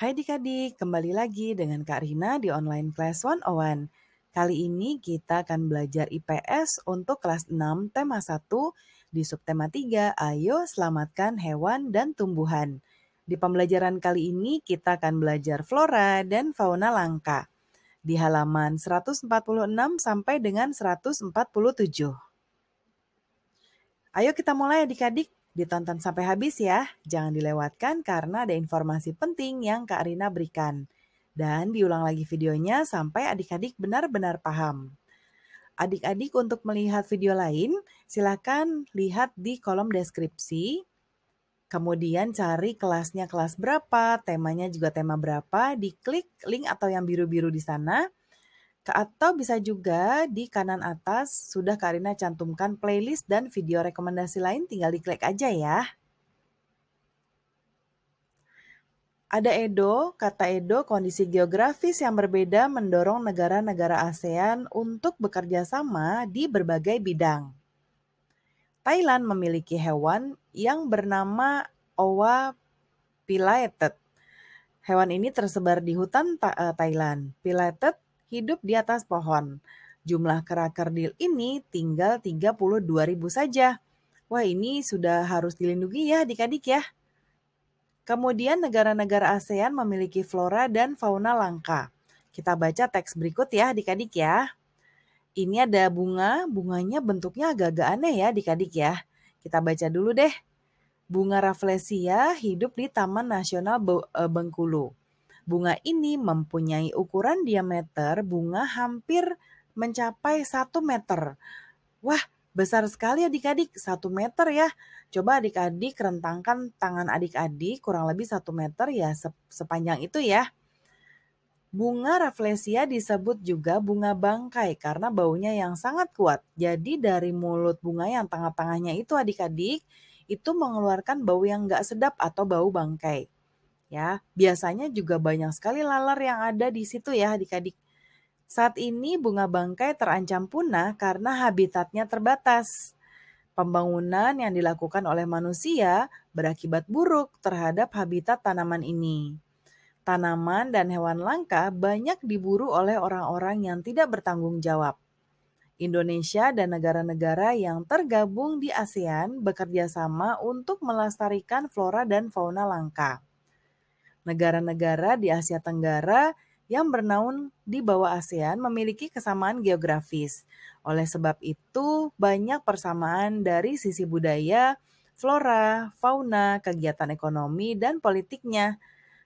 Hai dikadik, kembali lagi dengan Kak Rina di Online Class 101. Kali ini kita akan belajar IPS untuk kelas 6 tema 1 di subtema 3, Ayo Selamatkan Hewan dan Tumbuhan. Di pembelajaran kali ini kita akan belajar flora dan fauna langka di halaman 146 sampai dengan 147. Ayo kita mulai adik-adik. Ditonton sampai habis ya, jangan dilewatkan karena ada informasi penting yang Kak Rina berikan. Dan diulang lagi videonya sampai adik-adik benar-benar paham. Adik-adik untuk melihat video lain, silakan lihat di kolom deskripsi. Kemudian cari kelasnya kelas berapa, temanya juga tema berapa, diklik link atau yang biru-biru di sana atau bisa juga di kanan atas sudah Karina cantumkan playlist dan video rekomendasi lain tinggal diklik aja ya. Ada Edo, kata Edo, kondisi geografis yang berbeda mendorong negara-negara ASEAN untuk bekerja sama di berbagai bidang. Thailand memiliki hewan yang bernama Owa pilated. Hewan ini tersebar di hutan eh, Thailand. Pilated hidup di atas pohon. Jumlah kera kerdil ini tinggal 32 ribu saja. Wah ini sudah harus dilindungi ya adik-adik ya. Kemudian negara-negara ASEAN memiliki flora dan fauna langka. Kita baca teks berikut ya adik-adik ya. Ini ada bunga, bunganya bentuknya agak-agak aneh ya adik-adik ya. Kita baca dulu deh. Bunga Rafflesia hidup di Taman Nasional eh, Bengkulu. Bunga ini mempunyai ukuran diameter bunga hampir mencapai 1 meter. Wah, besar sekali adik-adik, 1 meter ya. Coba adik-adik rentangkan tangan adik-adik kurang lebih 1 meter ya sepanjang itu ya. Bunga rafflesia disebut juga bunga bangkai karena baunya yang sangat kuat. Jadi dari mulut bunga yang tengah-tengahnya itu adik-adik itu mengeluarkan bau yang gak sedap atau bau bangkai ya. Biasanya juga banyak sekali laler yang ada di situ ya adik-adik. Saat ini bunga bangkai terancam punah karena habitatnya terbatas. Pembangunan yang dilakukan oleh manusia berakibat buruk terhadap habitat tanaman ini. Tanaman dan hewan langka banyak diburu oleh orang-orang yang tidak bertanggung jawab. Indonesia dan negara-negara yang tergabung di ASEAN bekerja sama untuk melestarikan flora dan fauna langka Negara-negara di Asia Tenggara yang bernaung di bawah ASEAN memiliki kesamaan geografis. Oleh sebab itu, banyak persamaan dari sisi budaya, flora, fauna, kegiatan ekonomi, dan politiknya.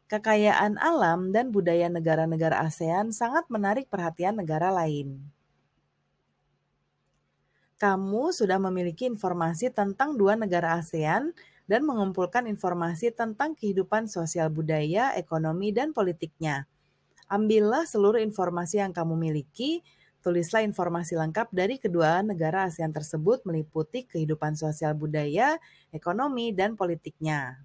Kekayaan alam dan budaya negara-negara ASEAN sangat menarik perhatian negara lain. Kamu sudah memiliki informasi tentang dua negara ASEAN dan mengumpulkan informasi tentang kehidupan sosial budaya, ekonomi, dan politiknya. Ambillah seluruh informasi yang kamu miliki, tulislah informasi lengkap dari kedua negara ASEAN tersebut meliputi kehidupan sosial budaya, ekonomi, dan politiknya.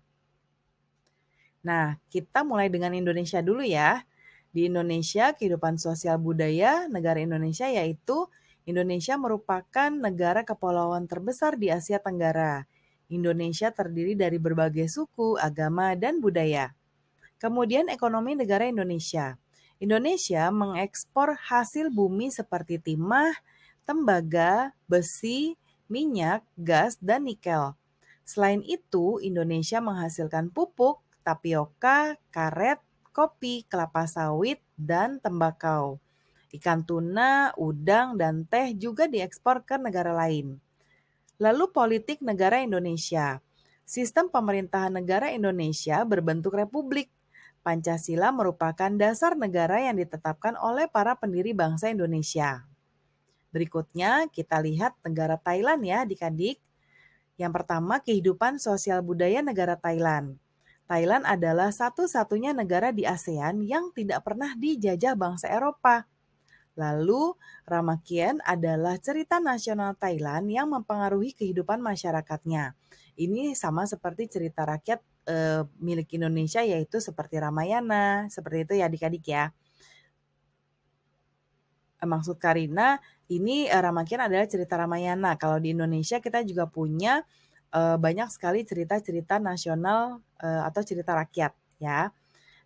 Nah, kita mulai dengan Indonesia dulu ya. Di Indonesia, kehidupan sosial budaya negara Indonesia yaitu Indonesia merupakan negara kepulauan terbesar di Asia Tenggara Indonesia terdiri dari berbagai suku, agama, dan budaya. Kemudian ekonomi negara Indonesia. Indonesia mengekspor hasil bumi seperti timah, tembaga, besi, minyak, gas, dan nikel. Selain itu, Indonesia menghasilkan pupuk, tapioka, karet, kopi, kelapa sawit, dan tembakau. Ikan tuna, udang, dan teh juga diekspor ke negara lain. Lalu politik negara Indonesia. Sistem pemerintahan negara Indonesia berbentuk republik. Pancasila merupakan dasar negara yang ditetapkan oleh para pendiri bangsa Indonesia. Berikutnya kita lihat negara Thailand ya adik-adik. Yang pertama kehidupan sosial budaya negara Thailand. Thailand adalah satu-satunya negara di ASEAN yang tidak pernah dijajah bangsa Eropa. Lalu, Ramakien adalah cerita nasional Thailand yang mempengaruhi kehidupan masyarakatnya. Ini sama seperti cerita rakyat e, milik Indonesia yaitu seperti Ramayana, seperti itu ya adik-adik ya. Maksud Karina, ini eh, Ramakien adalah cerita Ramayana. Kalau di Indonesia kita juga punya e, banyak sekali cerita-cerita nasional e, atau cerita rakyat ya.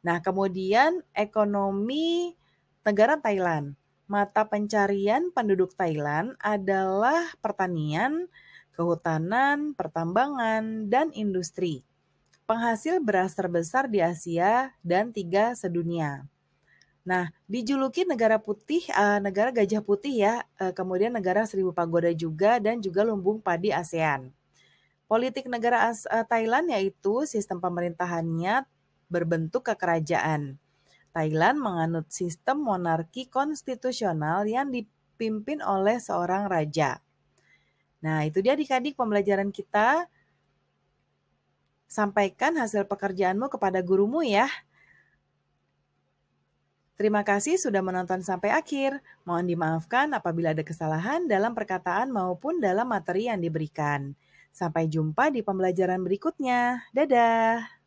Nah, kemudian ekonomi negara Thailand. Mata pencarian penduduk Thailand adalah pertanian, kehutanan, pertambangan, dan industri. Penghasil beras terbesar di Asia dan tiga sedunia. Nah, dijuluki negara putih, uh, negara gajah putih ya, eh, kemudian negara seribu pagoda juga dan juga lumbung padi ASEAN. Politik negara eh, Thailand yaitu sistem pemerintahannya berbentuk kekerajaan. Thailand menganut sistem monarki konstitusional yang dipimpin oleh seorang raja. Nah, itu dia adik-adik pembelajaran kita. Sampaikan hasil pekerjaanmu kepada gurumu ya. Terima kasih sudah menonton sampai akhir. Mohon dimaafkan apabila ada kesalahan dalam perkataan maupun dalam materi yang diberikan. Sampai jumpa di pembelajaran berikutnya. Dadah.